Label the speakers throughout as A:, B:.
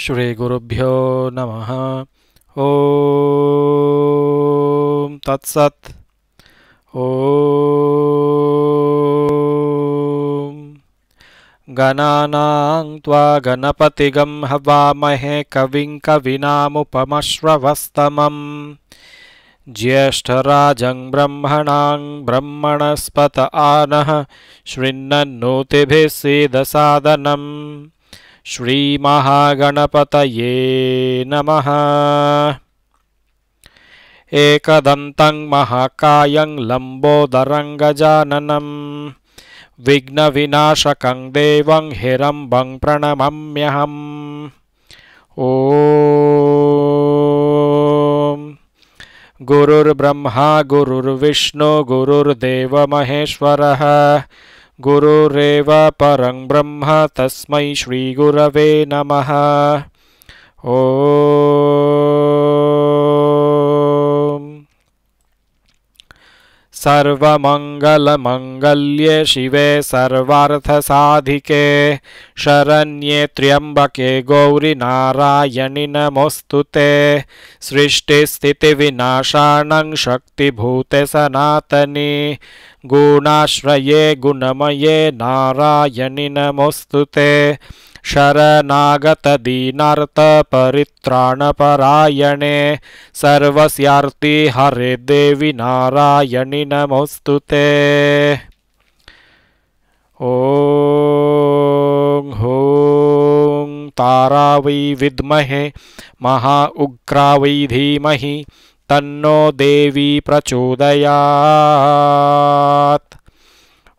A: श्रीगुरुभ्यो नम ओ तत्सत् ॐ गणपतिगम हवामहे कविं कविनामुपमश्रवस्तमम् ज्येष्ठराजं ब्रह्मणां ब्रह्मणस्पत आनः शृण्णन्नोतिभिः सीदसादनम् श्रीमहागणपतये नमः एकदन्तं महाकायं लम्बोदरङ्गजाननम् देवं हिरम्बं प्रणमम्यहम् ओ गुरुर्ब्रह्मा गुरुर्देवमहेश्वरः गुरुरेव परं ब्रह्म तस्मै श्रीगुरवे नमः ओ सर्वमङ्गलमङ्गल्ये शिवे सर्वार्थसाधिके शरण्ये त्र्यम्बके गौरिनारायणि नमोऽस्तु ते सृष्टिस्थितिविनाशानं शक्तिभूते सनातनि गुणाश्रये गुणमये नारायणि नमोऽस्तु ते शरनागतदीनार्तपरित्राणपरायणे सर्वस्यार्ति देवि नारायणि नमस्तुते ते ॐ हौ तारावै विद्महे महा उग्रावै धीमहि तन्नो देवी प्रचोदयात्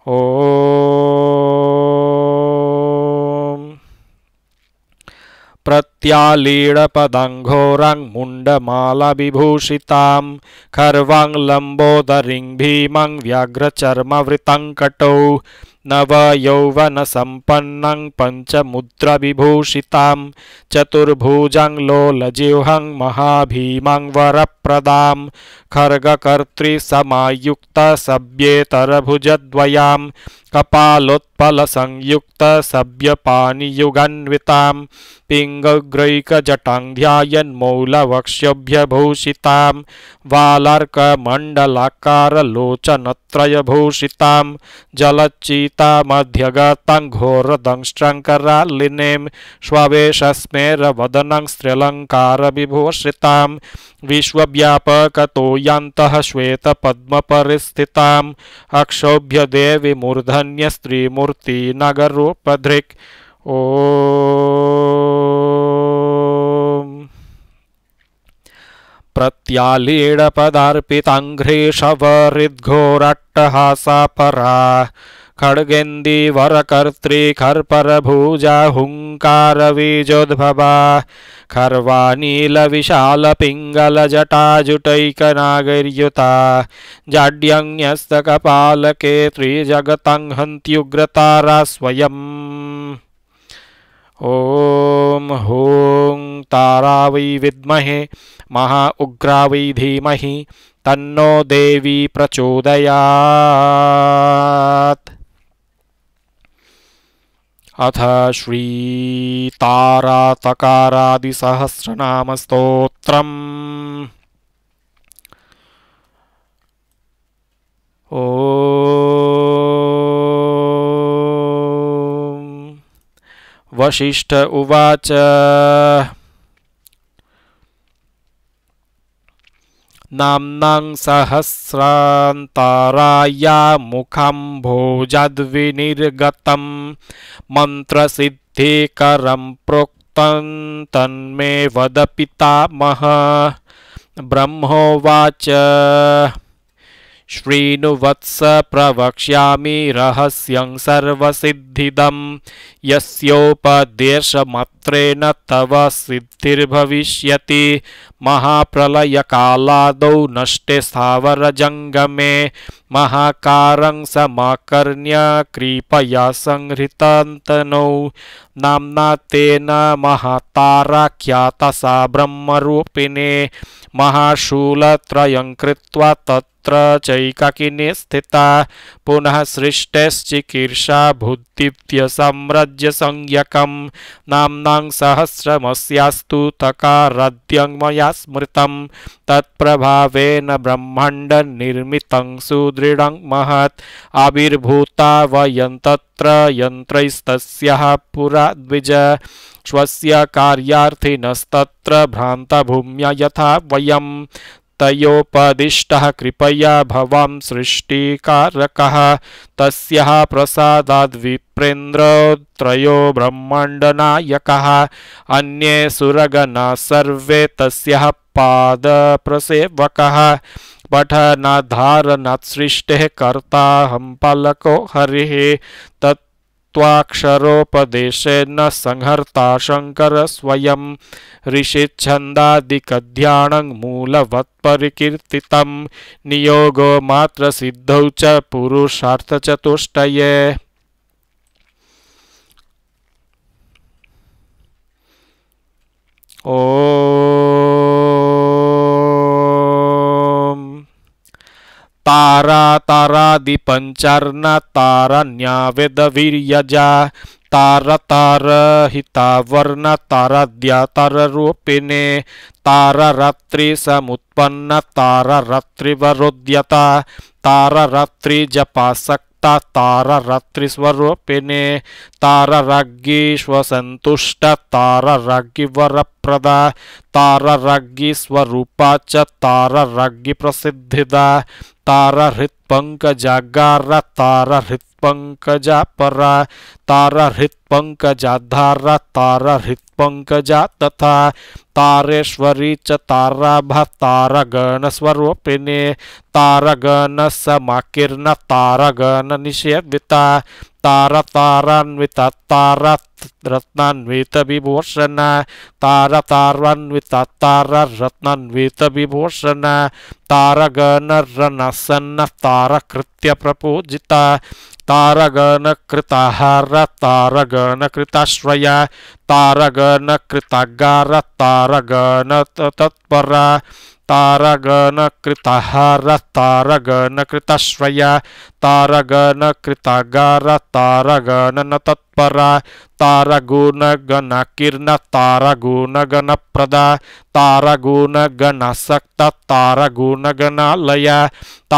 A: ॐ त्यालीडपदम् मुण्ड खर्वाङ् लम्बोदरिङ्गीमङ् नव यौवन सपन्न पंच मुद्र विभूषिता लोलजिहंग चतुर्भुजं लोलजिह्वं महाभीमं वरप्रदां खर्गकर्तृसमायुक्तसभ्येतरभुजद्वयां कपालोत्पलसंयुक्तसभ्यपाणियुगन्वितां पिङ्गग्रैकजटां ध्यायन्मौलवक्ष्यभ्यभूषितां वालार्कमण्डलाकारलोचनत्रयभूषितां जलच्चि सीता स्वेशस्मेर विभूषिता विश्वव्यापक श्वेत ीतामध्यगतङ्घोरदंश्चङ्करालिनीं अक्षोभ्य देवी मूर्धन्य यान्तः श्वेतपद्मपरिस्थिताम् अक्षोभ्यदेवीमूर्धन्यस्त्रीमूर्तिनगरूपधृक् ओ प्रत्यालीडपदार्पिताङ्घ्रीषवहृद्घोरट्टहासा परा खड़गेन्दी बीजोद्भवा खड्गेन्दी वरकर्तृखर्परभुजा हुङ्कारवीजोद्भवा खर्वानीलविशालपिङ्गलजटाजुटैकनागैर्युता जाड्यङ्गस्तकपालके त्रिजगतं हन्त्युग्रतारा स्वयम् ॐ हूं तारा वै विद्महे महा उग्रा वै धीमहि तन्नो देवी प्रचोदयात् अथ श्रीतारातकारादिसहस्रनामस्तोत्रम् ओ वशिष्ठ उवाच नाम्नां सहस्रान्ताराया मुखं भोजद्विनिर्गतं मन्त्रसिद्धिकरं प्रोक्तं तन्मे वद पितामह ब्रह्मोवाच श्रीनुवत्स प्रवक्ष्यामि रहस्यं सर्वसिद्धिदं यस्योपदेशमात्रेण तव सिद्धिर्भविष्यति महाप्रलयकालादौ नष्टे स्थावरजङ्गमे महाकारं समाकर्ण्य कृपया संहृतन्तनौ नाम्ना तेन महाताराख्यातसा ब्रह्मरूपिणे महाशूलत्रयं कृत्वा तत्र चैकाकिने स्थिता पुनः सृष्टेश्चिकीर्षा बुद्धिव्यसाम्राज्यसंज्ञकं नाम्नां सहस्रमस्यास्तु तकाराद्यं मया स्मृतं तत्प्रभावेन ब्रह्माण्डनिर्मितं सुद दृढ़ महत् आविर्भूता वयन्तत्र यंत्र पुरा द्विज स्वस्य कार्यार्थिनस्तत्र भ्रान्तभूम्या यथा वयम् तयोपदिष्टः कृपया भवां सृष्टिकारकः तस्याः प्रसादाद्विप्रेन्द्रत्रयो ब्रह्माण्डनायकः अन्ये सुरगणा सर्वे तस्याः पादप्रसेवकः न न धार सृष्टि कर्ता हम पलको हरि तत्वाक्षरोपदेश न संहर्ता शंकर स्वयं ऋषि ऋषिच्छन्दादिकध्याणं मूलवत्परिकीर्तितं नियोगो मात्र सिद्धौ च पुरुषार्थचतुष्टये ओ तारा तारादिपञ्चर्णा तारण्यावेदवीर्यजा तार तार हिता हितावर्ण तारद्या तार रात्रि जपा सक ता ताररत्रिस्वर पिने तारराज्ञीश्व तारा तारराज्ञिवरप्रद तारराज्ञिस्वरूपा च तारराज्ञिप्रसिद्धिदा तारहृत्पङ्कजागार तारहृत्पङ्कजापर तारहृत्पङ्कजाधार तारहृत्पङ्कजा तथा तारेश्वरी च ताराभः तारगणस्वरूपिणे तारगण तारगणनिषेविता तार तारान्विता तार रत्नान्वित विभूषण तार तारान्विता तार रत्नान्वित विभूषण तारगणरणसन्न तारकृत्य प्रपूजिता तत्परा तारगणकृताश्रय तारगणकृतागार तारगण तत्पर तारगणकृताहार तारगुण तारगणकृतागार तारगणन तत्पर तारगुण तारगुणगणप्रद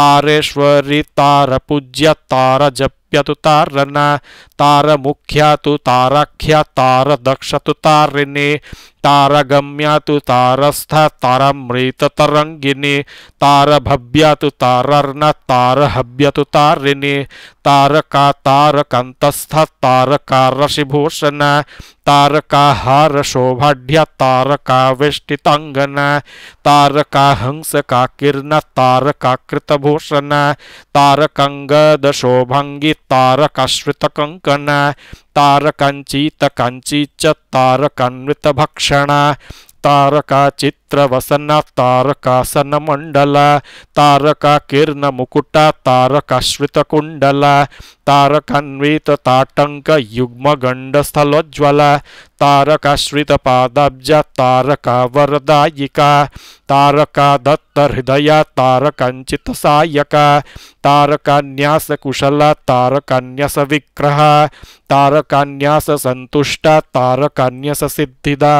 A: तारेश्वरी तार पूज्य तार तारजप तप्यतु तारन तार मुख्यतु तारख्य तार दक्षतु तारिणे तारगम्या तो तारस्थ तारामृत तरंगिनी तार तारभव्या तो तारर्ण तार हव्य तो तारिणी तारका तारकंतस्थ तारकारशिभूषण हार शोभाढ़ तारकावेष्टितांगन तारका हंस का किरण तारका कृतभूषण तारकंगद शोभंगी तारकाश्रित कंकन तारकंचित कंची च तारकान्वित भक्ष भूषण तारका चित्रवसन तारकासन मंडल तारका किरण मुकुट कुंडल तारकान्वित ताटंक युग्म गंड स्थलोज्वल तारकाश्रित पादब्ज तारका वरदायिका तारका दत्त हृदय तारकांचित सायक तारकान्यास कुशल तारकान्यास विग्रह तारकान्यास संतुष्ट तारकान्यास सिद्धिदा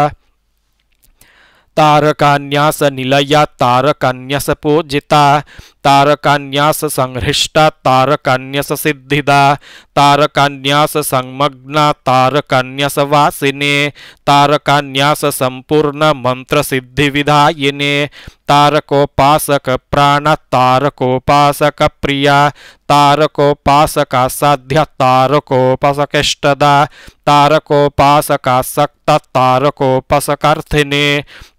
A: tarakan senilai ya, tarakan-nya sepuluh juta. तारकान्याससंहृष्टा तारकान्यससिद्धिदा तारकान्याससंमग्ना संमग्ना तारकन्यसवासिने तारकान्याससम्पूर्णमन्त्रसिद्धिविधायिने तारकोपासकप्राणतारकोपासकप्रिया तारकोपासकासाध्य तारकोपासकेष्टदा तारकोपासकासक्ता तारकोपासकार्थिने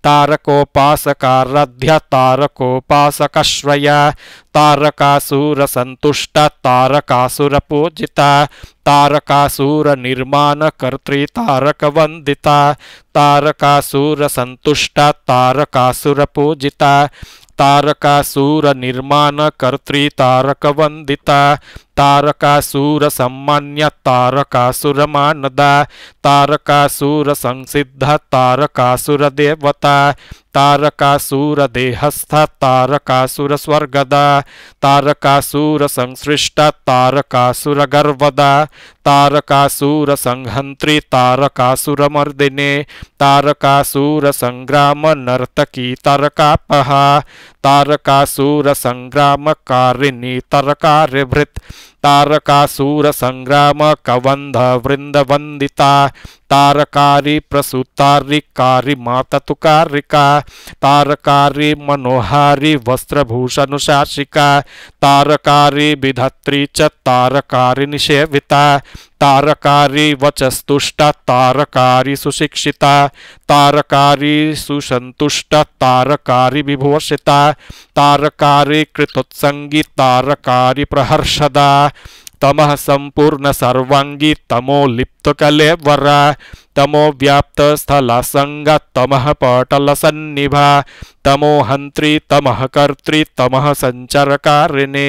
A: तारकोपासका Radhya Tarakasur संतुष्ट तारकासुर पूजिता तारकासुर निर्माण कर्त्री तारक वंदिता तारकासुर संतुष्ट तारकासुर पूजिता तारकासुर निर्माण कर्त्री तारक वंदिता तारकासुर सम्मान्य तारकासुर मानदा तारकासुर संसिद्ध तारकासुर देवता तारकासुर देहस्थ तारकासुर स्वर्गदा तारकासुर संसृष्ट तारकासुर गर्वदा तारकासुर संहंत्री तारकासुर मर्दिने तारकासुर संग्राम नर्तकी तारकापहा तारकासुर संग्राम कारिणी तरकार्यभृत संग्राम वृंद वंदिता तारकारी प्रसूतारिकारी कारिका तारकारी मनोहारी शासिका तारकारी विधत्री च तारकारी निषेविता तारकारी वचस्तुष्टा तारकारी सुशिक्षिता तारकारी सुसंतुष्टा तारकारी विभूषिता तारकारी कृतोत्संगी तारकारी प्रहर्षदा तम संपूर्ण सर्वांगी तमो लिप्त तमो व्याप्त स्थल संग तम पटल सन्निभा तमो हंत्री तम कर्त्री तम संचर कारिणे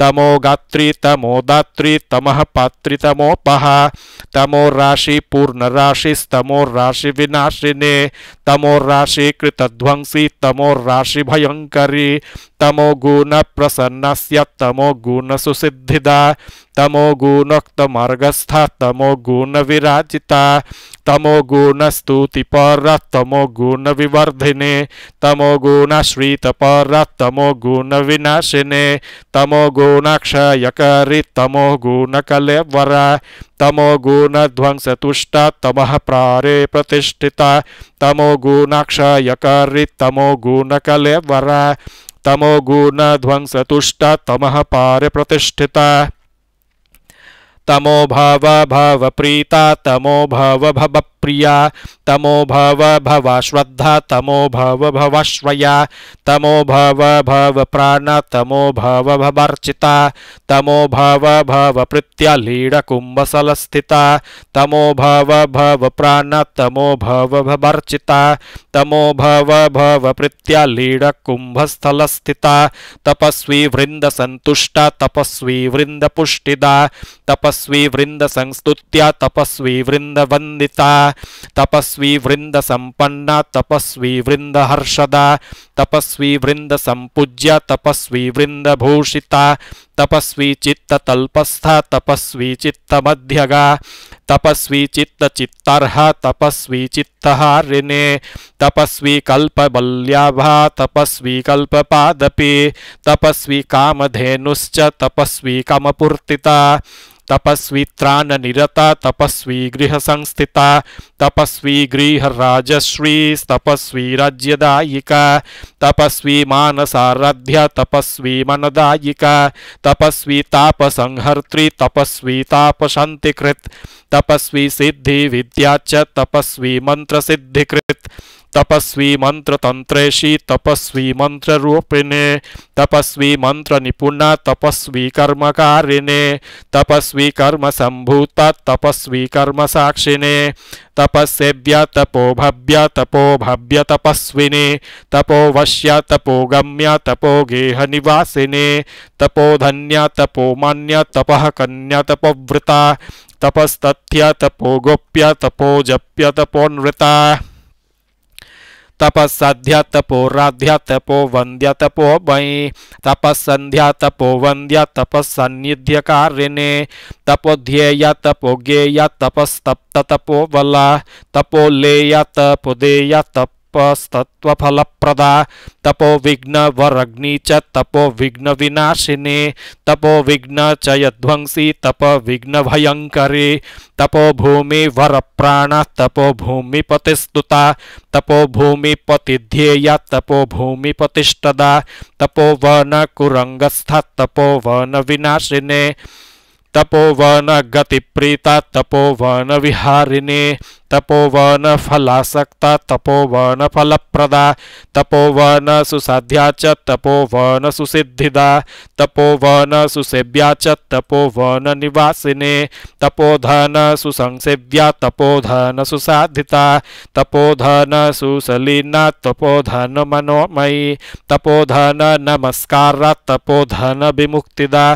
A: तमो गात्री तमो दात्री तम पात्री तमोपहा तमो राशि पूर्ण स्तमो राशि विनाशिने तमो राशि कृतध्वंसी तमो राशि भयंकरी तमो गुण प्रसन्न तमो गुण सुसिद्धिदा तमोगुणोक्तमर्गस्थ तमोगुणविराजिता तमोगुणस्तुतिपर तमोगुणविवर्धिने तमोगुणश्रितपर तमोगुणविनाशिने तमोगुणक्षयकरि ध्वंस तुष्ट तम प्रारे प्रतिष्ठिता तमोगुणाक्षयकरि ध्वंस तुष्ट तम पारे प्रतिष्ठिता तमो भाव भावप्रीता तमो भाव प्रिया तमो भव भव श्रद्धा तमो भव श्रया तमो भव भव प्राण तमो भव भवर्चिता तमो भव भव प्रीत्या तमो भव भव प्राण तमो भव भवर्चिता तमो भव भव प्रीत्या तपस्वी वृन्द सन्तुष्टा तपस्वी वृन्द पुष्टिदा तपस्वी वृन्द संस्तुत्या तपस्वी वृन्द वन्दिता तपस्वी वृंद संपन्न तपस्वी वृंद हर्षदा तपस्वी वृंद संपूज्य तपस्वी वृंद भूषिता तपस्वी चित्त तल्पस्थ तपस्वी चित्त मध्यगा तपस्वी चित्त चित्तर्ह तपस्वी चित्तहारिणे तपस्वी बल्याभा तपस्वी पादपी तपस्वी कामधेनुश्च तपस्वी कामपूर्तिता तपस्वित्राण निरता तपस्वी गृह संस्थिता तपस्वी गृह राजश्री तपस्वी राज्यदायिका तपस्वी मानसाराध्य तपस्वी मनदायिका तपस्वी ताप संहर्त्री तपस्वी ताप शांतिकृत तपस्वी सिद्धि विद्या च तपस्वी मंत्र सिद्धिकृत तपस्वी मंत्र तंत्रेशी तपस्वी मंत्र रूपिणे तपस्वी मंत्र निपुण तपस्वी कर्म कारिणे तपस्वी कर्म संभूत तपस्वी कर्म साक्षिणे तपस्व्य तपो भव्य तपो भव्य तपस्विने तपो वश्य तपो गम्य तपो गेह निवासिने तपो धन्य तपो कन्या तपोवृता तपस्तथ्य तपो गोप्य तपो जप्य तपस्या तपो राध्या तपो वंद्या तपो वै तपस्या तपो वंद्या तपस्य कारिणे तपोध्येया तपो गेय तपस्तप्त तपो बला तपो लेय तपो देय तप तपस्तत्वफलप्रदा तपो विघ्नवरग्नि च तपो विनाशिने तपो विघ्न च यध्वंसी तप विघ्नभयङ्करे तपो भूमि वरप्राणः तपो भूमिपतिस्तुता तपो भूमिपतिध्येया तपो भूमिपतिष्ठदा तपो वनकुरङ्गस्थ तपो वनविनाशिने तपोवन गतिप्रीता तपोवन विहारिणी तपोवन फलासक्ता तपोवन फलप्रदा तपोवन सुसाध्या च तपोवन सुसिद्धिदा तपोवन सुसेव्या च तपोवन निवासिने तपोधन सुसंसेव्या तपोधन सुसाधिता तपोधन सुसलीना तपोधन मनोमयी तपोधन नमस्कार तपोधन विमुक्तिदा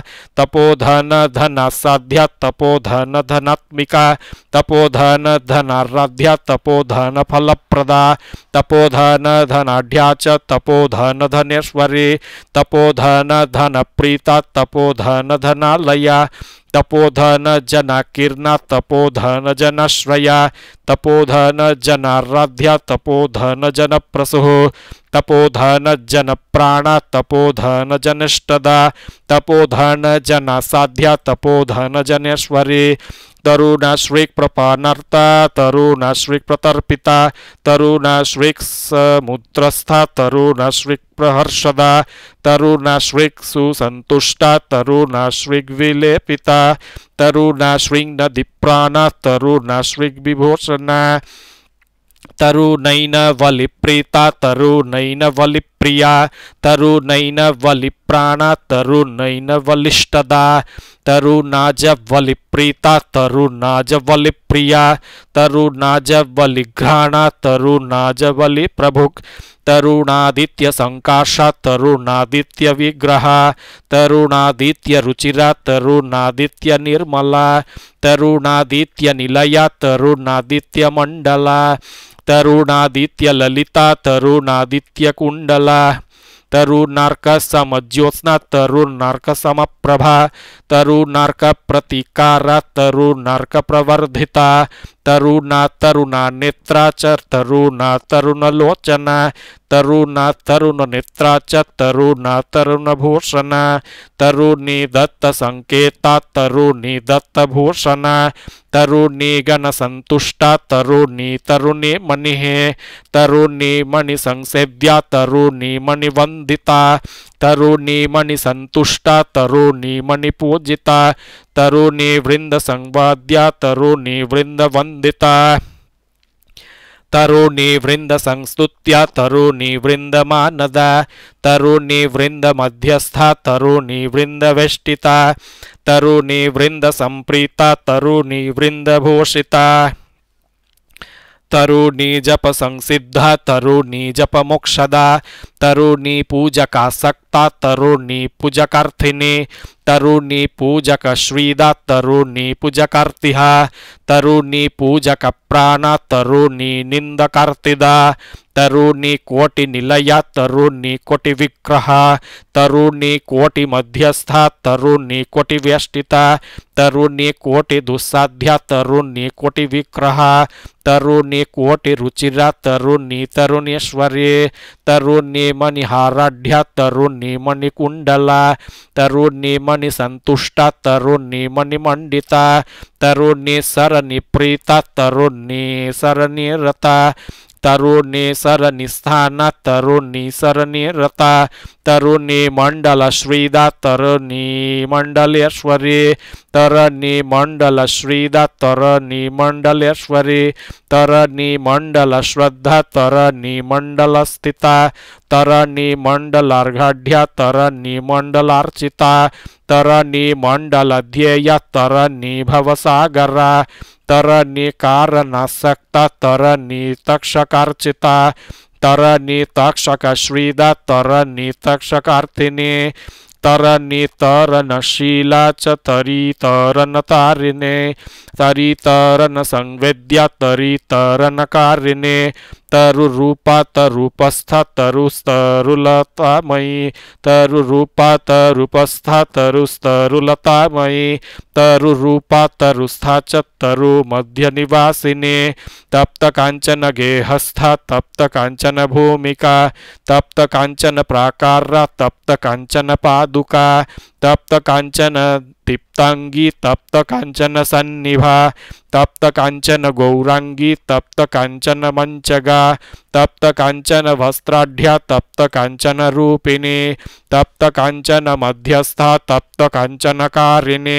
A: तपोधन धना आसाध्य तपोधन धनात्मिका तपोधन धनाराध्या तपोधन फलप्रदा तपोधन धनाढ़ तपोधन धनेश्वरी तपोधन धन प्रीता तपोधन धनालया तपोधन जना किरण तपोधन जन श्रया तपोधन जनाराध्य तपोधन जन प्रसु तपोधन जन प्राण तपोधन जनष्टदा तपोधन जन साध्या तपोधन जनेश्वरी प्रपानर्ता, प्रपनर्ता तरुणाश्रिक प्रतर्पिता तरुणाश्रिक समुद्रस्था तरुणाश्रिक प्रहर्षदा तरुणाश्रिक सुसन्तुष्टा तरुणाश्रिक विलेपिता तरुणाश्रिक तरुणैन वलिप्रीता तरुणैन वलिप्रिया तरुणैन वलिप्राणा तरुणैन वलिष्ठदा तरुणाज वलिप्रीता तरुणाज वलिप्रिया तरुणाज वलिघ्राणा तरुणाज वलि प्रभु तरुणादित्य संकाशा तरुणादित्य विग्रह तरुणादित्य रुचिरा तरुणादित्य निर्मला तरुणादित्य निलया तरुणादित्य मंडला तरुणादित्य ललिता तरुणादित्य कुंडला तरुणार्क समज्योत्स्ना तरुणार्क प्रभा तरुणार्क प्रतिकार तरुणार्क प्रवर्धिता तरुणा तरुणा नेत्रा च तरुणा लोचना तरुण तरुण नेत्रा च तरुण तरुण भूषण तरुणी दत्त संकेता तरुणी दत्त भूषण तरुणी गण संतुष्टा तरुणी तरुणी मणि तरुणी मणि संसेव्या तरुणी मणि वंदिता तरुणी मणि संतुष्टा तरुणी मणि पूजिता तरुणी वृंद संवाद्या तरुणी वृंद वंदिता तरुणीवृन्द संस्तुत्या तरुणीवृन्दमानदा तरुणीवृन्द मध्यस्था तरुणीवृन्द वेष्टिता तरुणीवृन्दसम्प्रीता तरुणीवृन्दभूषिता तरुणी जप संसिद्ध तरुणी जप मोक्षद तरुणी पूजक सक्ता तरुणी पूजकार्थिनी तरुणी पूजक श्रीद तरुणी पूजकार्तिहा तरुणी पूजक प्राण तरुणी निंदकार्तिदा तरुणी कोटि निलया तरुणी कोटि विग्रह तरुणी कोटि मध्यस्था तरुणी कोटि व्यष्टिता तरुणी कोटि दुस्साध्य तरुणी कोटि विग्रह तरुणी कोटि रुचिरा तरुणी तरुणेश्वरी तरुणी मणिहाराढ्य तरुणी मणिकुंडला तरुणी मणिसंतुष्टा तरुणी मणिमंडिता तरुणी सरनिप्रीता तरुणी सरनिरता तरुणे शरणिस्थान तरुणी शरणि रता तरुणी मंडल श्रीदा तरुणी मंडलेश्वरी तरणी मंडल श्रीदा तरणी मंडलेश्वरी तरणी मंडल श्रद्धा तरणी मंडल स्थिता तरणी मंडलार्घाढ़ तरणी अर्चिता तरणी मंडल ध्येय तरणी भवसागर तरणी कारणसक्त तरणी तक्षकार्चिता तरणी तक्षक श्रीद तरणी तक्षकार्थिनी तरणि तरणशीला च तरीतरणतारिणे तरीतरणसंवेद्या तरीतरणकारिणे तरुरूपा तरुपस्था तरुस्तरुलतामयी तरुरूपा तरुपस्था तरुस्तरुलतामयी तरु रूपा तरुस्था च तरु मध्य निवासिने तप्त कांचन गेहस्था तप्त कांचन भूमिका तप्त कांचन प्राकारा तप्त कांचन पादुका तप्त कांचन दीप्तांगी तप्त कांचन सन्निभा तप्त कांचन गौरांगी तप्त कांचन मंचगा तप्त कांचन वस्त्राढ़ तप्त कांचन रूपिणी तप्त कांचन मध्यस्था तप्त कांचन कारिणी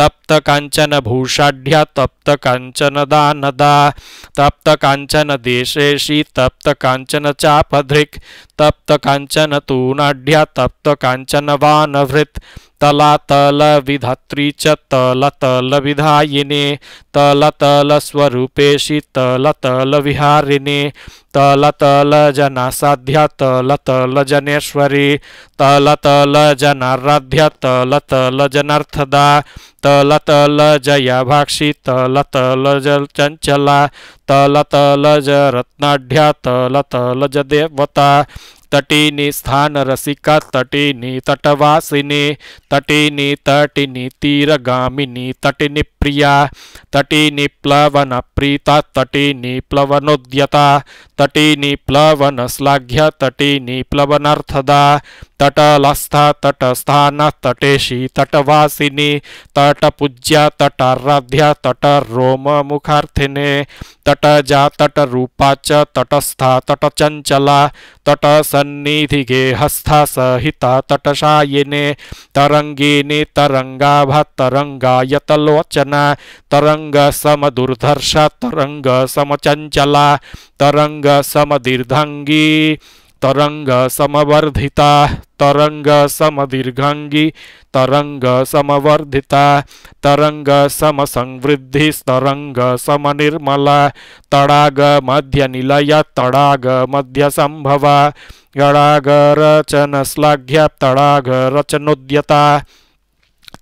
A: तप्त कांचन भूषाढ़्या तप्त कांचन दानदा तप्त कांचन देशेशी तप्त कांचन चापधृक् तप्त कांचन तूनाढ़ तप्त कांचन वानभृत तलातल विधात्री च तलतल विधायिने तलतल स्वरूपेशि तलतल विहारिणे तलतल जनासाध्या तलतल जनेश्वरी तलतल जनाराध्या तलतल जनार्थदा तल तल जया भाक्षी तल तल ज चंचला तल तल ज रत्नाढ़ तल तल ज देवता तटिनी स्थान रसिका तटिनी तटवासिनी तटिनी तटिनी तीरगामिनी तटिनी प्रिया तटी निप्लवन प्रीता तटी निप्लवनोद्यता तटी निप्लवन श्लाघ्य तटी निप्लवनार्थदा तटलस्थ तटस्थान तटेशी तटवासिनी तटपूज्य तटाराध्य तटरोम मुखार्थिने तटजा रूपा च तटस्था तटचञ्चला तटसन्निधिगे हस्था सहिता तटशायिने तरंगा यतलोचना चेतना तरंग सम दुर्धर्ष तरंग सम चंचला तरंग सम दीर्घंगी तरंग समवर्धिता तरंग समदीर्घंगी तरंग समवर्धिता तरंग सम संवृद्धि तरंग सम निर्मला तड़ाग मध्य निलय तड़ाग मध्य संभवा गड़ाग रचन श्लाघ्य तड़ाग रचनोद्यता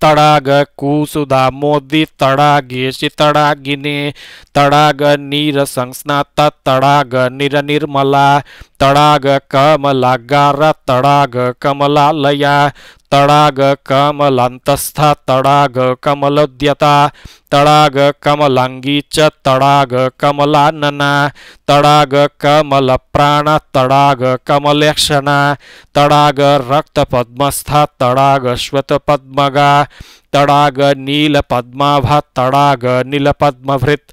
A: ತಡಾಗ ಕೂಸುದ ಮೋದಿ ತಡಾಗೇಶಿ ತಡಾಗಿನಿ ತಡಾಗ ನೀರ ಸಂಸ್ನಾತ ತಡಾಗ ನಿರ ನಿರ್ಮಲ ತಡಾಗ ಕಮಲಗಾರ ತಡಾಗ ಕಮಲಾಲಯ तड़ाग कमलंतस्थ तड़ाग कमलोद्यता तड़ाग कमलांगी च तड़ाग कमलानना तड़ाग कमल प्राण तड़ाग कमलेक्षणा तड़ाग रक्त पद्मस्थ तड़ाग श्वत पद्मगा तड़ाग नील तड़ाग नील पद्मभृत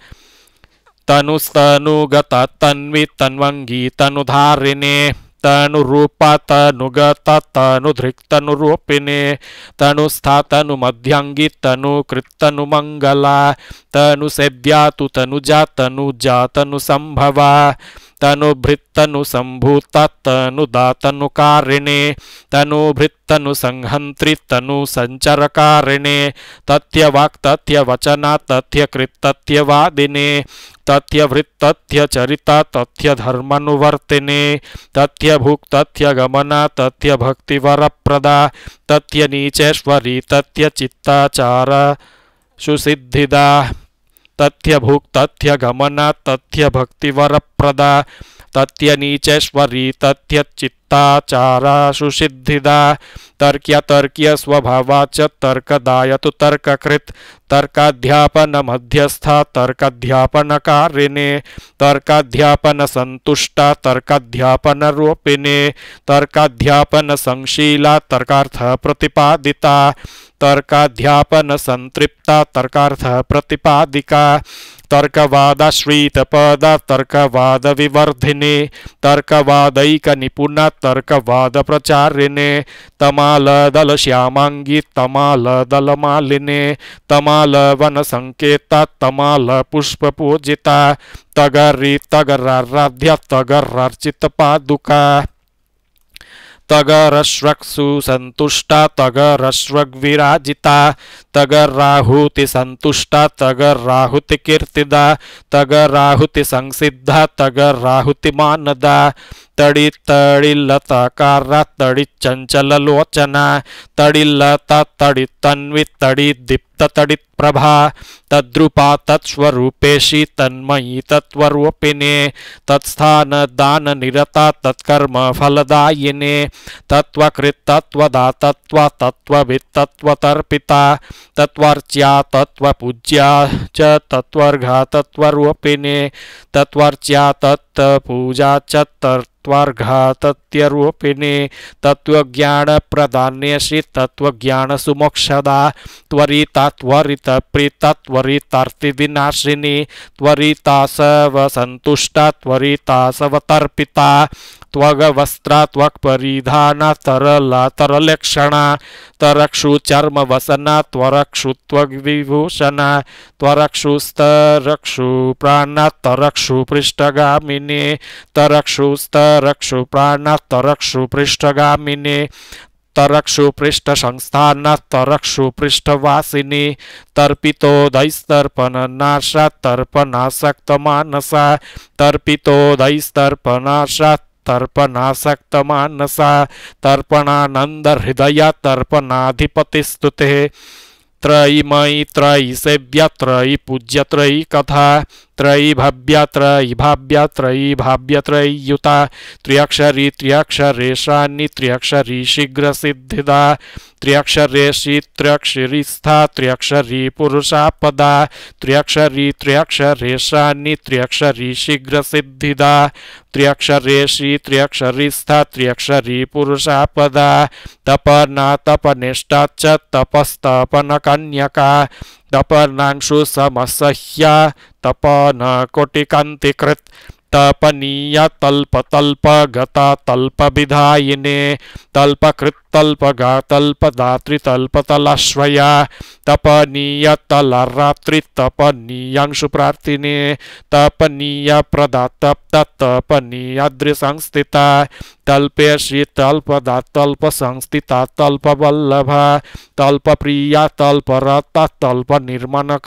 A: तनुस्तनुगत तन्वी तन्वंगी तनुधारिणे तनुरूपा तनुगता तनु धृक्तनुरूपिणी तनुस्था तनु तनु तनुजातनुजातनुसम्भवा तनुभृत्तनु सम्भूतनुदातनुकारिणे तनुभृत्तनु संहन्त्रि तनु सञ्चरकारिणे तथ्य तथ्यकृत्तथ्यवादिने तथ्यवृत्तथ्यचरिता तथ्यधर्मनुवर्तिने तथ्यभुक्तथ्यगमना तथ्यभक्तिवरप्रदा तथ्यनीचेश्वरी तथ्यचित्ताचार सुसिद्धिदा तथ्य भूक तथ्य गमन तथ्य भक्तिवर प्रदा तथ्य नीचेश्वरी तथ्य चित्ताचारा सुसिद्धिदा तर्क्य तर्क्य स्वभावाच तर्कदाय तो तर्ककृत तर्काध्यापन मध्यस्था तर्काध्यापन कारिणे तर्काध्यापन संतुष्टा तर्काध्यापन रोपिणे तर्काध्यापन संशीला तर्कार्थ प्रतिपादिता तर्काध्यापन संतृप्ता तर्कार्थ प्रतिपादिका तर्कवादाश्रितपद तमाल तर्कवादैकनिपुण तर्कवादप्रचारिणे तमालदलश्यामाङ्गी तमालदलमालिने तमालवनसङ्केता तगरी तगरि तगर्रर्चित पादुका तगरश्रक्सु संतुष्टा तगरश्रग्विराजिता तगर्राहुति संतुष्टा तगर्राहुति कीर्तिदा तगर्राहुति संसिद्धा तगर्राहुति मानदा तड़ी तड़ी लता कारा तड़ी चंचल लोचना तड़ी लता तड़ी तन्वी तड़ी दीप्त तड़ी प्रभा तद्रुपा तत्स्वरूपेशी तन्मयी तत्वरूपिने तत्स्थान दान निरता तत्कर्म फलदायिने तत्वकृत तत्वदा तत्व तत्ववित् तत्वतर्पिता तत्वर्च्या तत्वपूज्या च तत्वर्घा तत्वरूपिने तत्वर्च्या तत्व पूजा तत्व प्रधान्य श्री तत्व सुमोक्षदा त्वरिता त्वरितप्रीता त्वरितार्तिविनाशिनी त्वरिता सव संतुष्टा त्वरिता सवतर्पिता त्वगवस्त्रात्वक्परिधान तरल तरलक्षण तरक्षु चर्म वसन त्वरक्षु त्वग्विभूषण त्वरक्षुस्तरक्षु प्राण तरक्षु पृष्ठगामिने तरक्षुस्तरक्षु प्राण तरक्षु पृष्ठगामिने तरक्षु पृष्ठ संस्थान तरक्षु पृष्ठवासिनी दैस्तर्पण नाशा तर्पणासक्त मानसा नाशा तर्पणासक्तमानसा तर्पणानन्दहृदया तर्पणाधिपतिस्तुते त्रयी मयि त्रयी सेव्य त्रयी पूज्य त्रयी कथा त्र्ययिभव्या त्रयि भाव्या त्रयिभाव्यत्रय्युता त्र्यक्षरेषानि त्र्यक्षरि शीघ्रसिद्धिदा त्र्यक्ष रेषि त्र्यक्षरिस्था त्र्यक्षरिपुरुषापदा त्र्यक्षरि त्र्यक्षरेषाणि त्र्यक्षरिशीघ्रसिद्धिदा त्र्यक्ष रेषि त्र्यक्षरिस्था त्र्यक्षरि पुरुषापदा तपना तपस्तपनकन्यका तपनांशु समसह्या तपन कोटिकांतिकृत तपनीय तल्प तल्प गता तल्प विधायिने तल्पकृत तल्प गातल्प दातृतल्प तलाश्वया तपनीय रात्रि तपनीयांशु प्रार्थिने तपनीय प्रदातप्त तपनीयाद्रि संस्थिता तल्पे श्री तल्प दातल्प संस्थिता तल्प वल्लभ तल्प प्रिया तल्प रत तल्प निर्माण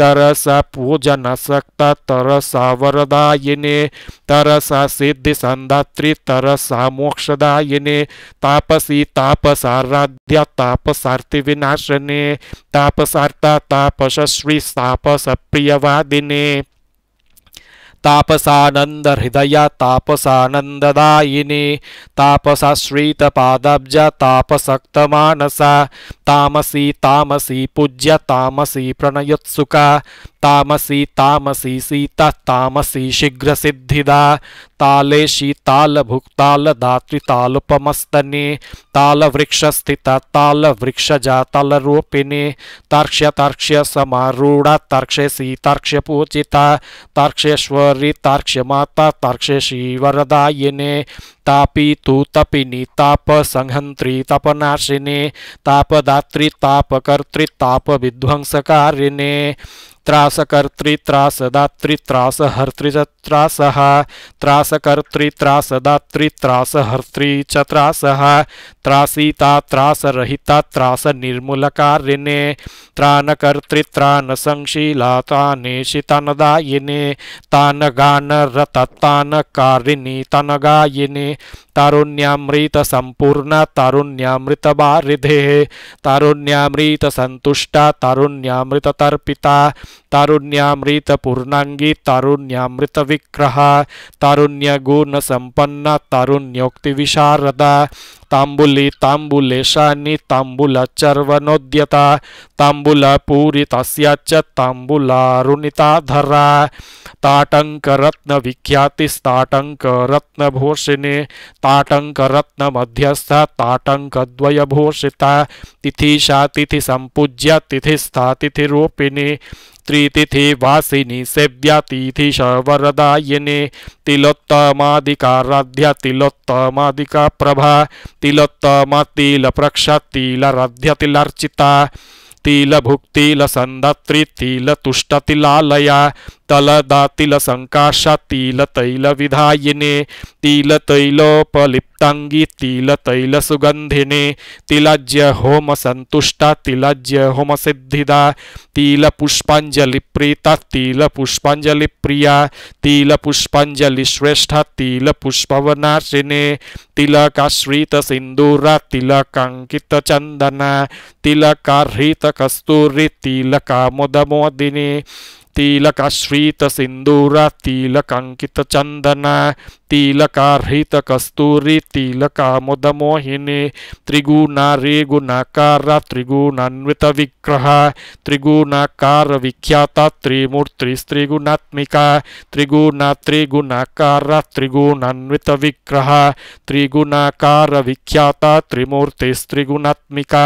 A: तरस पूजन शक्त तरस वरदायिने तरस सिद्धि संधात्री तरस मोक्षदायिने तापसी तापसाराध्य तापसार्थि विनाशने तापसार्ता तापसश्री तापस प्रियवादिने तापसानंद हृदय तापसानंददायिनी तापसाश्रित पादब्ज तापसक्त मानसा तामसी तामसी पूज्य तामसी प्रणयोत्सुका तामसी तामसी सीता तामसी शीघ्र सिद्धिदा ताले शीताल भुक्ताल धातृतालुपमस्तने वृक्ष स्थित तालवृक्ष जातलरूपिणे तार्क्ष्य तार्क्ष्य समारूढ़ तार्क्ष्य सी तार्क्ष्य पूजिता तार्क्ष्यश्वरी तार्क्ष्य माता तार्क्ष्य शिवरदायिने तापी तु तपिनी ताप संहंत्री तपनाशिने तापदात्री ताप विध्वंसकारिणे त्रासकर्तृत्रासदात्रित्रास हर्तृचत्रासः त्रासकर्तृत्रासदात्रित्रास हर्तृचत्रासः त्रासीता त्रासरहिता त्रासनिर्मूलकारिणे त्राणकर्तृत्राणसंशीलातानेशितानदायिने तानगानरतत्तानकारिणी तानगायिने तारुण्यामृतसम्पूर्णा तारुण्यामृतबारिधेः तारुण्यामृतसन्तुष्टा तारुण्यामृततर्पिता तारुण्यामृत पूर्णांगी तारुण्यामृत विग्रह तारुण्य गुण संपन्न तारुण्योक्ति विशारदा तांबुली तांबुलेशानी तांबुला चर्वनोद्यता तांबुला पूरी तस्याच्च धरा ताटंक रत्न विख्याति ताटंक रत्न भोषिने ताटंक रत्न मध्यस्थ ताटंक द्वय भोषिता तिथि शातिथि संपूज्य तिथि स्था तिथि रूपिणी त्रितिथि वासिनी सेव्या तिथि शवरदायिनी तिलोत्तमादिका तिलोत्तमादिका प्रभा तिल भुक्तिल तिलोत्तम तिलप्रक्षतिलरध्यतिलर्चिता तुष्टतिलालया तैल तिल तैल सुगंधिने तिलज्य संतुष्टा तिलज्य होमसिद्धिदा तिलपुष्पाञ्जलिप्रीता तिलपुष्पाञ्जलिप्रिया तिलपुष्पाञ्जलिश्रेष्ठा तिलपुष्पवनाशिने तिलकाश्रितसिन्दूरा कस्तूरी तिलकार्हितकस्तूरि तिलकामुदमोदिने तिलक तिलकारहित कस्तूरी तिलका मुद मोहिनी त्रिगुणा रेगुणाकार त्रिगुणान्वित विग्रह त्रिगुणाकार विख्यात त्रिमूर्ति त्रिगुणात्मिका त्रिगुणा त्रिगुणाकार त्रिगुणान्वित विग्रह त्रिगुणाकार विख्यात त्रिमूर्ति त्रिगुणात्मिका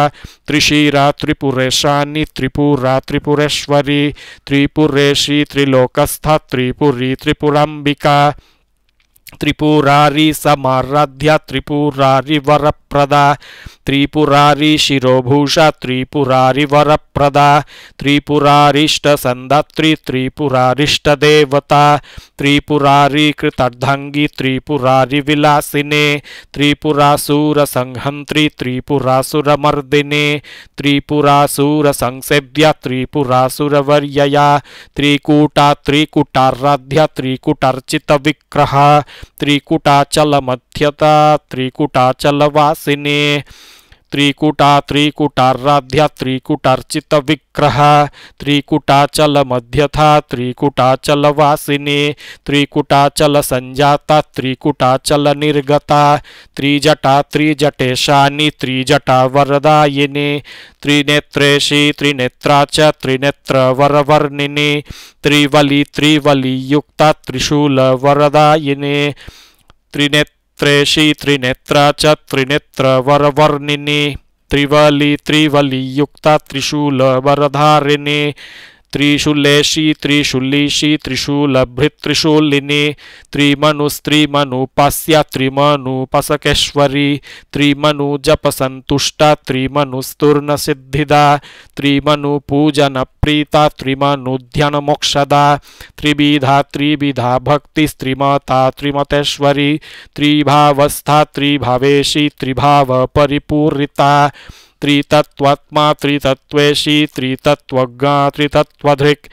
A: त्रिशिरा त्रिपुरेशानी त्रिपुरा त्रिपुरेश्वरी त्रिपुरेशी त्रिलोकस्था त्रिपुरी त्रिपुरांबिका त्रिपुरारी समाराध्या त्रिपुरारी वरप्रदा त्रिपुरारी शिरोभूषा त्रिपुरारी वरप्रदा त्रिपुरारिष्टसन्धात्री त्रिपुरारिष्टदेवता त्रिपुरारी कृतार्धाङ्गी त्रिपुरारी विलासिने त्रिपुरासुरसंहन्त्री त्रिपुरासुरमर्दिने त्रिपुरासुरसंसेव्या त्रिपुरासुरवर्यया त्रिकूटा त्रिकुटाराध्या त्रिकुटार्चितविग्रहा त्रिकुटाचल मध्यता त्रिकुटाचल वासिने त्रिकुटा त्रिकुटाराध्या त्रिकुटार्चित विग्रह त्रिकुटाचल मध्यथा त्रिकुटाचल वासिनी त्रिकुटाचल संजाता त्रिकुटाचल निर्गता त्रिजटा त्रिजटेशानी त्रिजटा वरदायिनी त्रिनेत्रेशी त्रिनेत्रा च त्रिनेत्र वरवर्णिनी त्रिवली त्रिवली युक्ता त्रिशूल वरदायिनी त्रिनेत्र त्रिनेत्रेशी त्रिनेत्रा च त्रिनेत्रवरवर्णिनी त्रिवली त्रिवली युक्ता त्रिशूल वरधारिणी त्रिशूलेशी त्रिशूलिशी त्रिशूलभृत्रिशूलिनी त्रिमनुस्त्रिमनुपास्या त्रिमनुपसकेश्वरी त्रिमनुजपसन्तुष्टा त्रिमनुस्तूर्णसिद्धिदा त्रिमनुपूजनप्रीता त्रिमनुध्यानमोक्षदा त्रिविधा त्रिविधा भक्तिस्त्रिमता त्रिमतेश्वरी त्रिभावस्था त्रिभावेशी त्रिभावपरिपूरिता त्रितत्त्वात्मा त्रितत्त्वेषि त्रितत्त्वज्ञा त्रितत्त्वधृक्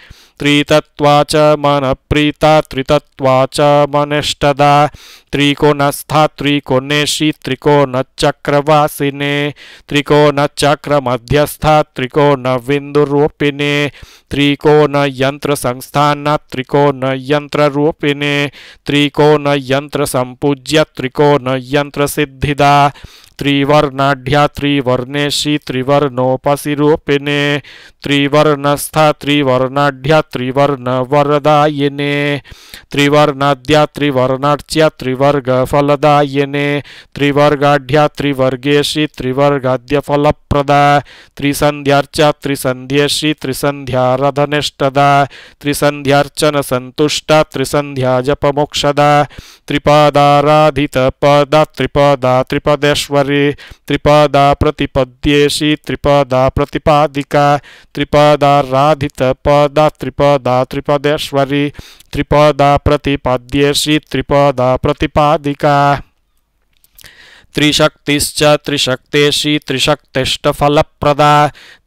A: च मनप्रीता मनिष्टदा त्रिकोणस्था त्रिकोणेषी त्रिकोणचक्रवासिने त्रिकोणचक्रमध्यस्था त्रिकोणविन्दुरूपिणे त्रिकोणयन्त्रसंस्थाना त्रिकोणयन्त्ररूपिणे त्रिकोणयन्त्रसम्पूज्य त्रिकोणयन्त्रसिद्धिदा त्रिवर्णाढ्या त्रिवर्णेशी त्रिवर्णोपसिरूपिणे त्रिवर्णस्था त्रिवर्णाढ्या त्रिवर्णवरदायिने त्रिवर्णाद्या त्रिवर्णार्च्या त्रिवर्गफलदायिने त्रिवर्गाढ्या त्रिवर्गेशी त्रिसंध्येशी त्रिसन्ध्यार्च्या त्रिसन्ध्येशी त्रिसन्ध्यारधनिष्ठदा त्रिसंध्या जप मोक्षदा त्रिपदाराधित पद त्रिपदा त्रिपदेश्वरी रे त्रिपदा प्रतिपद्येशी त्रिपदा प्रतिपादिका त्रिपदा राधित पदा त्रिपदा त्रिपदेश्वरी त्रिपदा प्रतिपद्येशी त्रिपदा प्रतिपादिका त्रिशक्तिश्च त्रिशक्तेशी त्रिशक्तिष्टफलप्रदा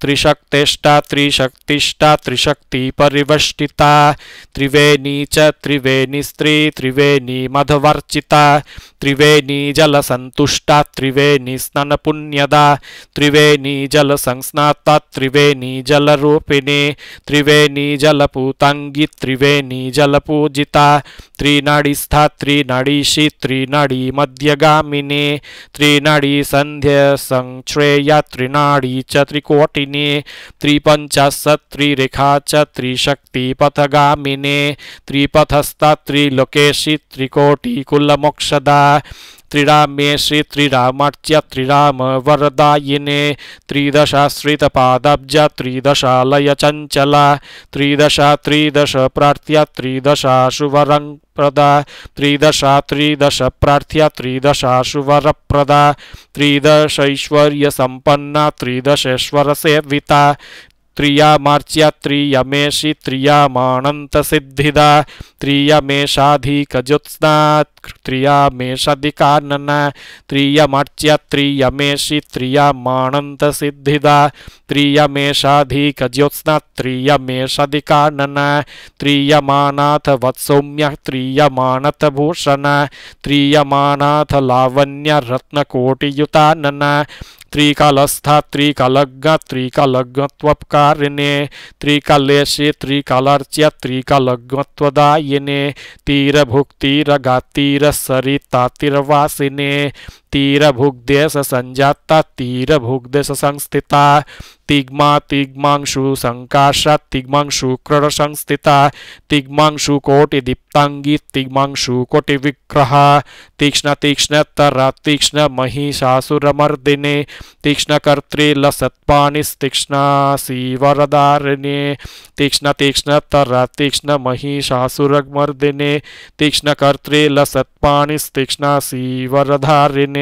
A: त्रिशक्तिष्टा त्रिशक्तिष्टा त्रिशक्तिपरिवष्टिता त्रिवेणी च स्त्री त्रिवेणी मधवर्चिता त्रिवेणी जल संतुष्टा त्रिवेणी स्नन पुण्यदा त्रिवेणी जल संस्नाता त्रिवेणी जल रूपिणी त्रिवेणी जल पूतांगी त्रिवेणी जल पूजिता जलपूजिता त्रिनाडीस्था त्रिनाडीशी त्रिनाडी मध्यगामिनी त्रिनाडी संध्य संश्रेया त्रिनाडी च त्रिकोटिने त्रिपञ्चाशत्त्रिरेखा च त्रिशक्तिपथगामिने त्रिपथस्ता त्रिलोकेशी त्रिकोटिकुलमोक्षदा त्रिरामे श्री त्रिरामर्च्य त्रिराम वरदायिने त्रिदशाश्रितपादब्ज त्रिदशालय चञ्चला त्रिदशा त्रिदश प्रार्थ्य त्रिदशा शुभरङ् प्रदा त्रिदशा त्रिदश प्रार्थ्या त्रिदशा त्रिदशैश्वर्यसम्पन्ना त्रिदशेश्वरसेविता प्रियामार्च्य त्रियमेषि प्रियामानन्तसिद्धिदा त्रियमेषाधिकजोत्स्ना त्रियामेषदिका त्रिया त्रियमार्च्या त्रियमेषि त्रियामानन्तसिद्धिदा त्रियमेषाधिकजोत्स्ना त्रियमेषादिका नः प्रियमानाथ वत्सोम्य प्रियमानथभूषण त्रियमानाथ लावण्य रत्नकोटियुतानः त्रिकालस्था त्रिकालज्ञ त्रिकालेशे त्रिकालर्च्य त्रिकालज्ञत्वदायिने तीरभुक्तिरगातिरसरितातिर्वासिने तीरभुग्दे स संजाता तीरभुग्दे स संस्थिता तिग्मा तिग्मांशु संकाश तिग्मांशु क्रण संस्थिता तिग्मांशु दीप्तांगी तिग्मांशु विग्रह तीक्ष्ण तीक्ष्ण तर तीक्ष्ण महिषासुरमर्दिने तीक्ष्ण कर्तृलसत्पाणिस्तीक्ष्णासीवरदारिणे तीक्ष्ण तीक्ष्ण तर तीक्ष्ण महिषासुरमर्दिने तीक्ष्ण कर्तृलसत्पाणिस्तीक्ष्णासीवरधारिणे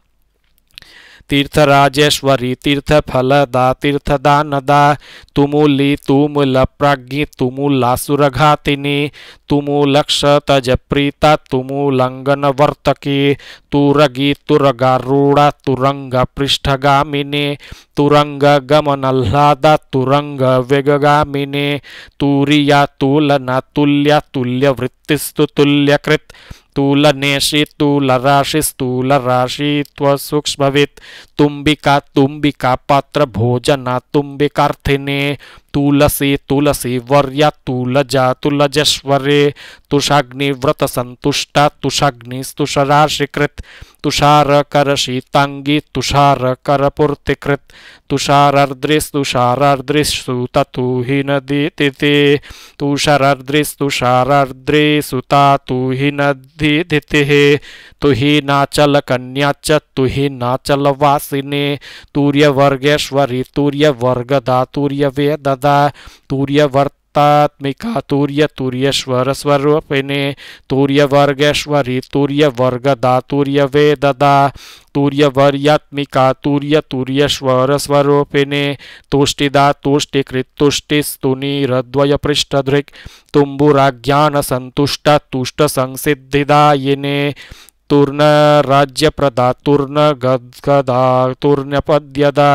A: तीर्थ राजेश्वरी तीर्थ फलदा तीर्थ दानदा तुमुली तुमुल प्राज्ञी तुमुलासुरघातिनी तुमुलक्ष तज प्रीता तुमुलंगन वर्तकी तुरगी तुरगारूढ़ा तुरंग पृष्ठगामिनी तुरंग गमनल्लादा तुरंग वेगगामिनी तुरिया तुलना तुल्य तुल्य वृत्तिस्तु तुल्यकृत राशि स्थूल स्थूलनेशितूलराशिस्थूलराशि त्वसूक्ष्मवित् तुम्बिका तुम्बिका पात्र भोजना तुम्बिकार्थिने तुलसी तुलसी वर्या तुलजा तुलजस्वरे तुषाग्निव्रत संतुष्ट तुषार कर शीतांगी तुषारकरपूर्तिकृत तुषारर्द्रिस्तुषारर्द्रिषु ततुहि न दीतिते तुषारर्द्रिस्तुषारर्द्रिसुता ही नदी दीदितिः तुहीनाचल कन्याच नाचल वासिने तूर्य वर्गेश्वरी तूर्य वर्ग धातूर्य वेददा तूर्य वर्त तात्मिका तूर्य तूर्य तूर्यश्वर स्वरूपिणे तूर्य वर्गेश्वरी तूर्य वर्ग दा तूर्य दातूर्य वेददा तूर्य वर्यात्मिका तूर्य तूर्यश्वर स्वरूपिणे तुष्टिदा तुष्टिकृत तुष्टिस्तुनीरद्वय पृष्ठधृक् तुम्बुराज्ञान संतुष्ट तुष्ट संसिद्धिदायिने तूर्णराज्यप्रदा तूर्ण गद्गदा तूर्णपद्यदा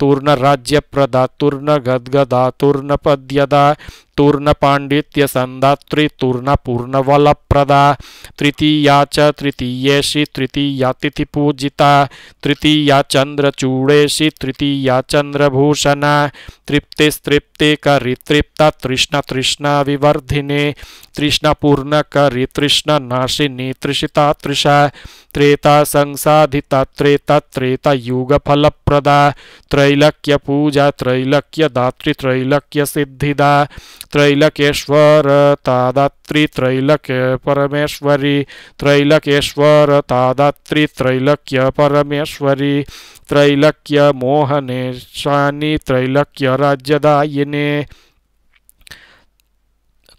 A: तूर्णराज्यप्रदा तूर्न गद्गदा तूर्णपद्यदा तूर्ण पांडित्य संदात्री तूर्ण पूर्ण वल प्रदा तृतीया च तृतीयेशी तृतीया तिथि पूजिता तृतीया चंद्र चूड़ेशी तृतीया चंद्रभूषण तृप्ति तृप्ति करी तृप्ता तृष्ण तृष्ण विवर्धिने तृष्ण पूर्ण करी तृष्ण नाशिनी तृषिता तृषा त्रेता संसाधिता त्रेता त्रेता युग फल प्रदा त्रैलक्य पूजा त्रैलक्य दात्री त्रैलक्य सिद्धिदा त्रैलकेश्वर तादात्री त्रैलक्य परमेश्वरी त्रैलकेश्वर तादात्री त्रैलक्य परमेश्वरी त्रैलक्य मोहने शानी त्रैलक्य राज्यदायिने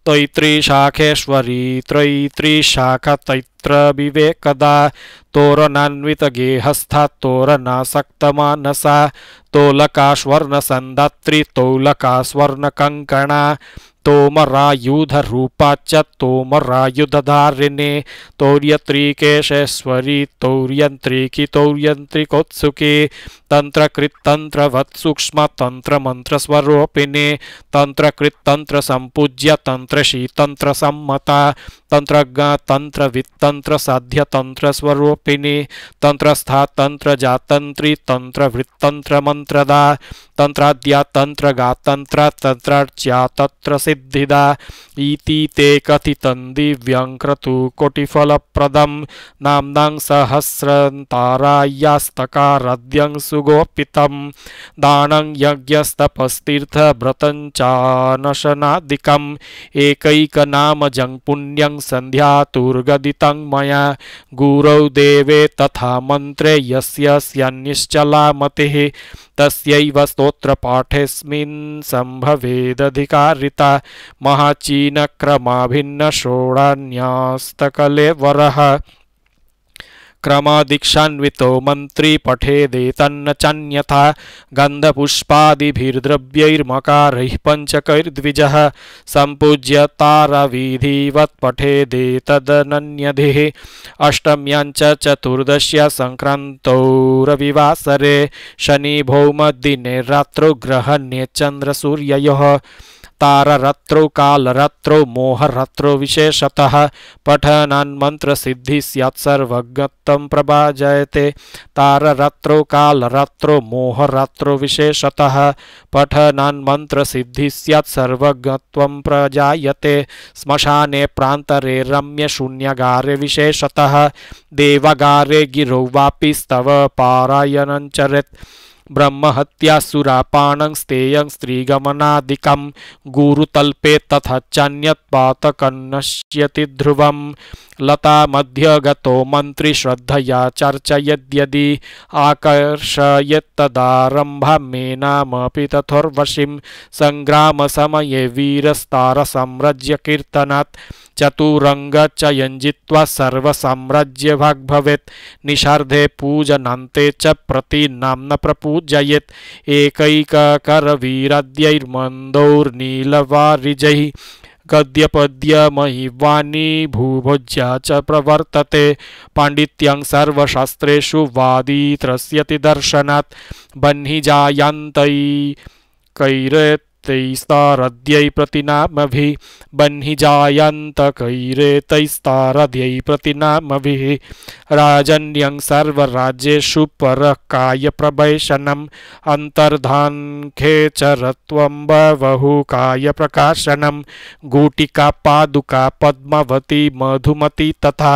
A: तैत्री शाखेश्वरी त्रैत्री शाखा तैत्र विवेकदा तोरणान्वितगेहस्था तोरणासक्तमानसा तोलका स्वर्णसन्दात्रि तौलका स्वर्णकङ्कणा तोमरायुधरूपा च तोमरायुधधारिणी तौर्यत्रिकेशेश्वरी तौर्यन्त्रिकी तौर्यन्त्रिकौत्सुके तन्त्रकृत्तन्त्रवत्सूक्ष्मतन्त्रमन्त्रस्वरोपिणे तन्त्रकृत्तन्त्रसम्पूज्य तन्त्रशीतन्त्रसम्मता तन्त्रज्ञतन्त्रवित्तन्त्रसाध्य तन्त्रस्वरूपा तंत्रिणी तंत्रस्था तंत्र जातंत्री तंत्र वृत्तंत्र मंत्रदा तंत्राद्या तंत्र गातंत्र तंत्रार्च्या तत्र सिद्धिदा इति ते कथितं दिव्यं क्रतु कोटिफलप्रदं नाम्नां सहस्रन्तारायास्तकारद्यं सुगोपितं दानं यज्ञस्तपस्तीर्थव्रतं चानशनादिकम् एकैकनामजं पुण्यं सन्ध्यातुर्गदितं मया गुरौ दे देवे तथा मन्त्रे निश्चला मतिः तस्यैव स्तोत्रपाठेस्मिन् सम्भवेदधिकारिता महाचीनक्रमाभिन्नषोडान्यास्तकले क्रमदिक्षान्वितो मन्त्री पठेदेतन्न चान्यथा गन्धपुष्पादिभिर्द्रव्यैर्मकारैः पञ्चकैर्द्विजः सम्पूज्य तारवीधिवत्पठेदेतदनन्यधिः अष्टम्याञ्च चतुर्दश्य सङ्क्रान्तौ रविवासरे शनिभौमदिने रात्रौ ग्रहण्ये चन्द्रसूर्ययोः ताररत्रो कालरत्रो मोहरत्रो विशेषतः पठनान्मन्त्र सिद्धि स्यात्सर्वज्ञत्वं प्रभाजयते ताररत्रो कालरत्रो मोहरत्रो विशेषतः पठनान्मन्त्र सिद्धि स्यात्सर्वज्ञत्वं प्रजायते श्मशाने प्रान्तरे रम्य शून्यगारे विशेषतः देवगारे गिरौ वापि स्तव पारायणञ्चरेत् ब्रह्महत्यासुरापानं स्तेयं स्त्रीगमनादिकं गुरुतल्पे तथा चान्यत्पातकं नश्यति ध्रुवम् लता मध्यगतो मन्त्री श्रद्धया चर्चयद्यदि आकर्षयत्तदारम्भमे नामपि तथोर्वशीं सङ्ग्रामसमये वीरस्तारसम्रज्य कीर्तनात् चतुरङ्गचयं जित्वा सर्वसाम्राज्यभाग् भवेत् निषार्धे पूजनान्ते च प्रतिनाम्न प्रपूजयेत् एकैककरवीराद्यैर्मन्दौर्नीलवारिजैः गद्यपद्यमयि वाणी भूभुज्या च प्रवर्तते पाण्डित्यं सर्वशास्त्रेषु वादी त्रस्यति दर्शनात् बह्निजायान्तै कैरेतैस्तारद्यै प्रतिनामभिः बह्निजायान्तकैरेतैस्तारद्यै प्रतिनामभिः राजन्यं सर्वराज्येषु परकायप्रवैशनम् अन्तर्धान्खे च रत्वं प्रकाशनम् गूटिका पादुका पद्मवती मधुमती तथा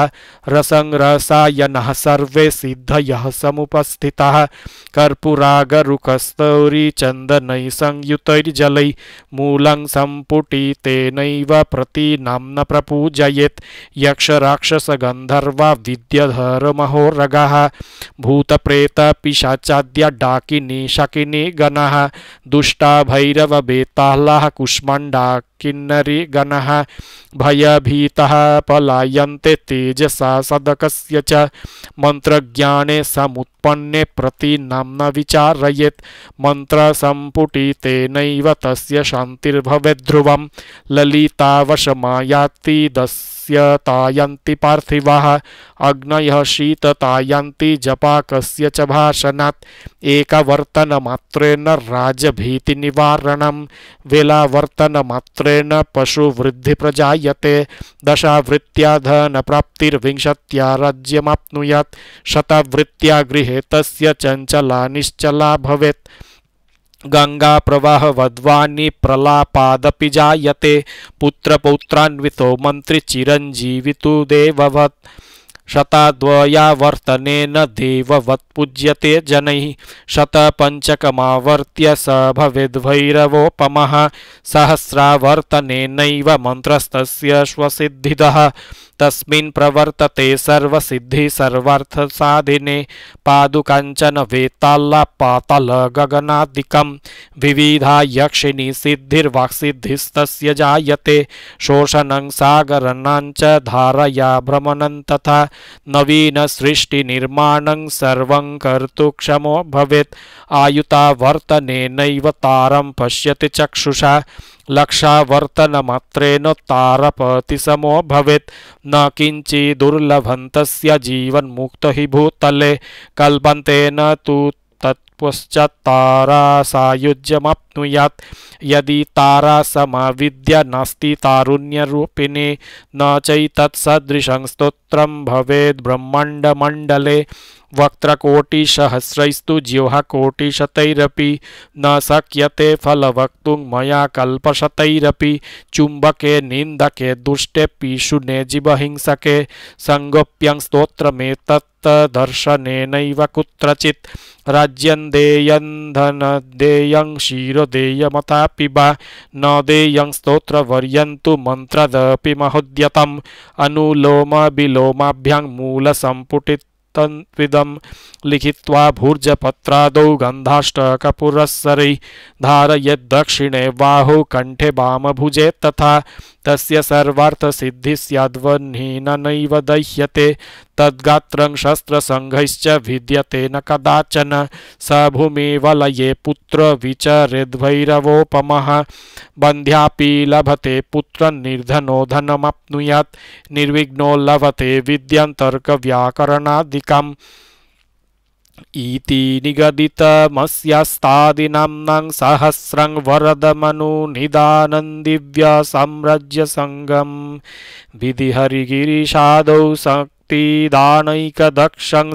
A: रसंरसायनः सर्वे सिद्धयः समुपस्थिताः कर्पूरागरुकस्तौरीचन्दनैः संयुतैर्जलै मूलं सम्पुटितेनैव प्रति प्रपूजयेत् यक्षराक्षसगन्धर्वा विद्यध हरमहोरगः भूतप्रेतपिशाचाद्या डाकिनी शकिनी गणः दुष्टा भैरवबेतालः कुष्मण्डा किन्नरी गण भयभीता पलायन्ते तेजसा सदकस्य च मन्त्रज्ञाने समुत्पन्ने प्रति नाम्न विचारयेत् मन्त्रसम्पुटितेनैव तस्य शान्तिर्भवेद्ध्रुवं ललितावशमायाति दस्य तायन्ति पार्थिवाः अग्नयः शीततायन्ति जपाकस्य च भाषणात् एकवर्तनमात्रेण राजभीतिनिवारणं वेलावर्तनमात्रे वरेण पशु वृद्धि प्रजायते दशावृत्त्या धन प्राप्तिर्विंशत्या राज्यमाप्नुयात् शतावृत्त्या गृहे तस्य निश्चला भवे गंगा प्रवाह वद्वानी प्रलापादपि जायते पुत्र पौत्रान्वितो मंत्री चिरंजीवितु देववत् शतद्वयावर्तनेन देववत्पूज्यते जनैः शतपञ्चकमावर्त्य स भवेद्भैरवोपमः सहस्रावर्तनेनैव मन्त्रस्तस्य स्वसिद्धिदः तस्मिन् प्रवर्तते सर्वसिद्धि सर्वार्थसाधिने पादुकाञ्चन वेत्ताल्लपातलगगनादिकं विविधा यक्षिणी सिद्धिर्वाक्सिद्धिस्तस्य जायते शोषण सागरणां च धारया भ्रमणं तथा नवीनसृष्टिनिर्माणं सर्वं कर्तुक्षमो भवेत् आयुतावर्तनेनैव तारं पश्यति चक्षुषा लक्षावर्तनमात्रेण तारपति समो भवेत् न किञ्चिदुर्लभन्तस्य जीवन्मुक्तो हि भूतले कल्पन्तेन तु तत्पश्चात्तारा सायुज्यमप् प्राप्नुयात् यदि तारा समाविद्य नास्ति तारुण्यरूपिणे न चैतत्सदृशं स्तोत्रं भवेद् ब्रह्माण्डमण्डले वक्त्रकोटिसहस्रैस्तु जिह्वाकोटिशतैरपि न शक्यते फलवक्तुं मया कल्पशतैरपि चुम्बके निन्दके दुष्टेऽपि शुने जीवहिंसके सङ्गोप्यं स्तोत्रमेतत्तदर्शनेनैव कुत्रचित् राज्यं देयं शीर देयमतापिबा न देयं स्तोत्रवर्यन्तु मन्त्रदपि महोद्यतम् अनुलोमविलोमाभ्याङ्मूलसम्पुटित् तन्विदं लिखित्वा भूर्जपत्रादौ गन्धाष्टकपुरःसरैः धारयद्दक्षिणे बाहौ कण्ठे वामभुजे तथा तस्य सर्वार्थसिद्धिः स्याद्वह्निनैव दह्यते तद्गात्रं शस्त्रसङ्घैश्च विद्यते न कदाचन स भूमिवलये पुत्र विचरेद्भैरवोपमः बन्ध्यापि लभते पुत्रनिर्धनो धनमाप्नुयात् निर्विघ्नो लभते विद्यन्तर्कव्याकरणादि निगदितमस्यास्तादिनाम्नं सहस्रं वरदमनुनिदानन्दिव्यसाम्रज्यसङ्गं विधिहरिगिरिशादौ शक्तिदानैकदक्षं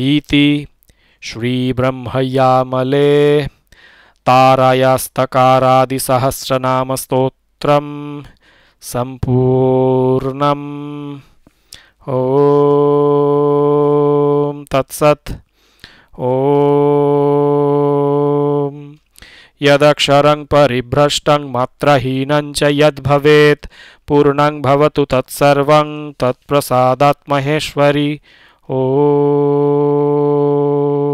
A: इति श्रीब्रह्मयामले तारायास्तकारादिसहस्रनामस्तोत्रम् सम्पूर्णम् ओ तत्सत् ओ यदक्षरं परिभ्रष्टं च यद्भवेत् पूर्णं भवतु तत्सर्वं तत्प्रसादात्महेश्वरि ओ